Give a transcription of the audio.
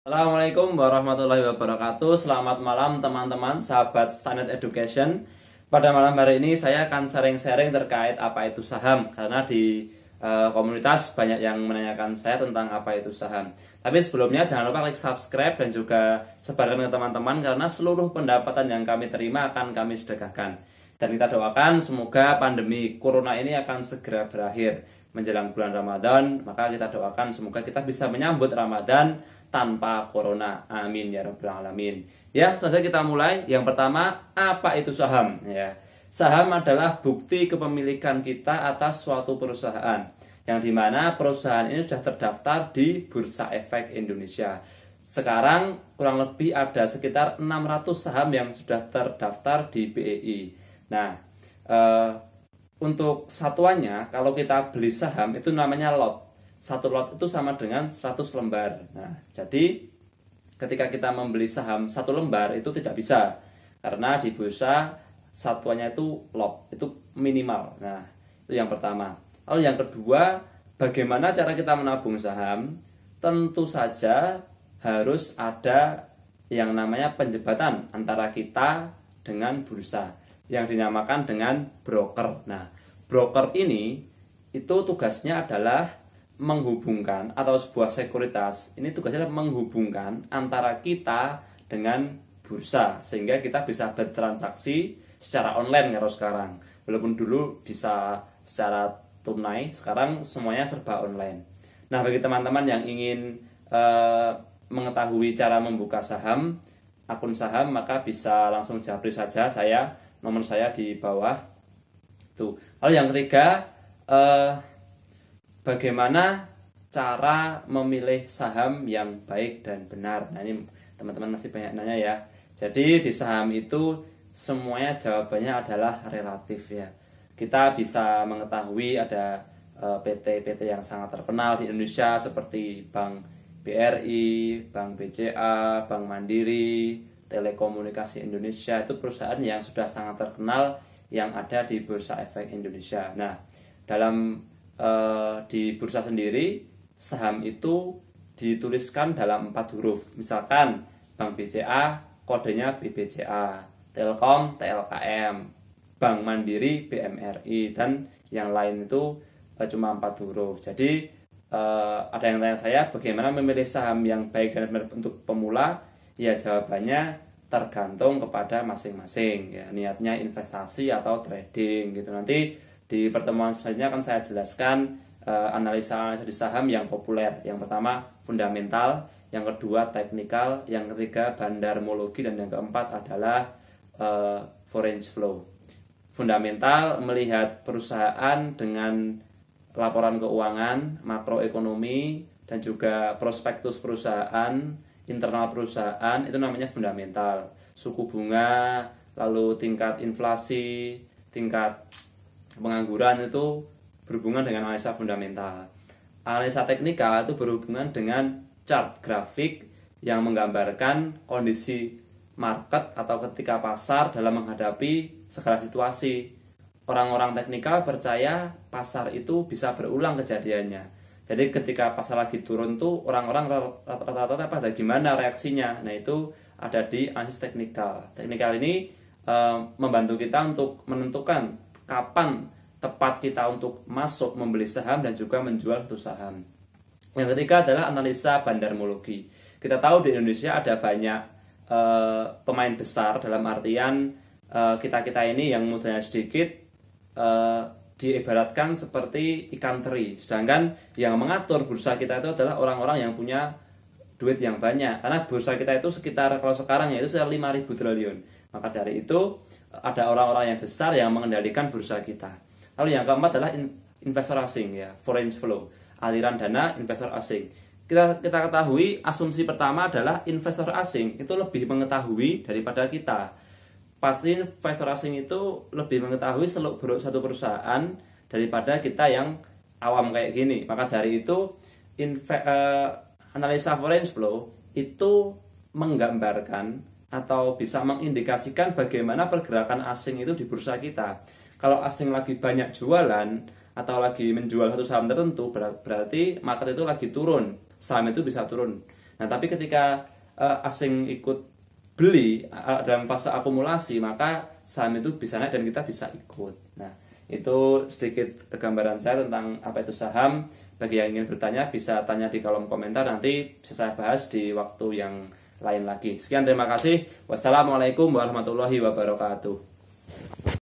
Assalamualaikum warahmatullahi wabarakatuh Selamat malam teman-teman sahabat Standard Education Pada malam hari ini saya akan sharing-sharing terkait apa itu saham Karena di eh, komunitas banyak yang menanyakan saya tentang apa itu saham Tapi sebelumnya jangan lupa klik subscribe dan juga sebarkan ke teman-teman Karena seluruh pendapatan yang kami terima akan kami sedekahkan Dan kita doakan semoga pandemi corona ini akan segera berakhir Menjelang bulan Ramadan Maka kita doakan semoga kita bisa menyambut Ramadan tanpa corona. Amin ya rabbal alamin. Ya, selesai kita mulai. Yang pertama, apa itu saham? Ya. Saham adalah bukti kepemilikan kita atas suatu perusahaan yang dimana perusahaan ini sudah terdaftar di Bursa Efek Indonesia. Sekarang kurang lebih ada sekitar 600 saham yang sudah terdaftar di BEI. Nah, e, untuk satuannya kalau kita beli saham itu namanya lot satu lot itu sama dengan 100 lembar. Nah, jadi ketika kita membeli saham satu lembar itu tidak bisa karena di bursa satuannya itu lot, itu minimal. Nah, itu yang pertama. Lalu yang kedua, bagaimana cara kita menabung saham? Tentu saja harus ada yang namanya penjebatan antara kita dengan bursa yang dinamakan dengan broker. Nah, broker ini itu tugasnya adalah menghubungkan atau sebuah sekuritas ini tugasnya menghubungkan antara kita dengan bursa sehingga kita bisa bertransaksi secara online kalau sekarang walaupun dulu bisa secara tunai sekarang semuanya serba online nah bagi teman-teman yang ingin e, mengetahui cara membuka saham akun saham maka bisa langsung japri saja saya nomor saya di bawah tuh lalu yang ketiga e, bagaimana cara memilih saham yang baik dan benar. Nah ini teman-teman masih banyak nanya ya. Jadi di saham itu semuanya jawabannya adalah relatif ya. Kita bisa mengetahui ada eh, PT-PT yang sangat terkenal di Indonesia seperti Bank BRI, Bank BCA, Bank Mandiri, Telekomunikasi Indonesia itu perusahaan yang sudah sangat terkenal yang ada di Bursa Efek Indonesia. Nah, dalam Eh, di bursa sendiri saham itu dituliskan dalam empat huruf. Misalkan Bank BCA kodenya BBCA, Telkom TLKM, Bank Mandiri BMRI dan yang lain itu uh, cuma empat huruf. Jadi uh, ada yang tanya saya bagaimana memilih saham yang baik dan benar untuk pemula? Ya jawabannya tergantung kepada masing-masing ya niatnya investasi atau trading gitu nanti di pertemuan selanjutnya akan saya jelaskan analisa-analisa eh, di saham yang populer. Yang pertama fundamental, yang kedua teknikal, yang ketiga bandarmologi dan yang keempat adalah uh, foreign flow. Fundamental melihat perusahaan dengan laporan keuangan, makroekonomi, dan juga prospektus perusahaan, internal perusahaan, itu namanya fundamental. Suku bunga, lalu tingkat inflasi, tingkat pengangguran itu berhubungan dengan analisa fundamental. Analisa teknikal itu berhubungan dengan chart grafik yang menggambarkan kondisi market atau ketika pasar dalam menghadapi segala situasi. Orang-orang teknikal percaya pasar itu bisa berulang kejadiannya. Jadi ketika pasar lagi turun tuh orang-orang rata-rata pada gimana reaksinya. Nah itu ada di analisis teknikal. Teknikal ini eh, membantu kita untuk menentukan kapan tepat kita untuk masuk membeli saham dan juga menjual satu saham. Yang ketiga adalah analisa bandarmologi. Kita tahu di Indonesia ada banyak uh, pemain besar dalam artian uh, kita-kita ini yang mudahnya sedikit uh, diibaratkan seperti ikan teri. Sedangkan yang mengatur bursa kita itu adalah orang-orang yang punya duit yang banyak. Karena bursa kita itu sekitar kalau sekarang yaitu itu sekitar 5000 triliun. Maka dari itu ada orang-orang yang besar yang mengendalikan bursa kita. Lalu yang keempat adalah investor asing ya, foreign flow, aliran dana investor asing. Kita kita ketahui asumsi pertama adalah investor asing itu lebih mengetahui daripada kita. Pasti investor asing itu lebih mengetahui seluk beluk satu perusahaan daripada kita yang awam kayak gini. Maka dari itu eh, analisa foreign flow itu menggambarkan atau bisa mengindikasikan bagaimana pergerakan asing itu di bursa kita. Kalau asing lagi banyak jualan atau lagi menjual satu saham tertentu, berarti market itu lagi turun, saham itu bisa turun. Nah, tapi ketika uh, asing ikut beli uh, dalam fase akumulasi, maka saham itu bisa naik dan kita bisa ikut. Nah, itu sedikit gambaran saya tentang apa itu saham. Bagi yang ingin bertanya bisa tanya di kolom komentar nanti bisa saya bahas di waktu yang lain lagi. Sekian terima kasih. Wassalamualaikum warahmatullahi wabarakatuh.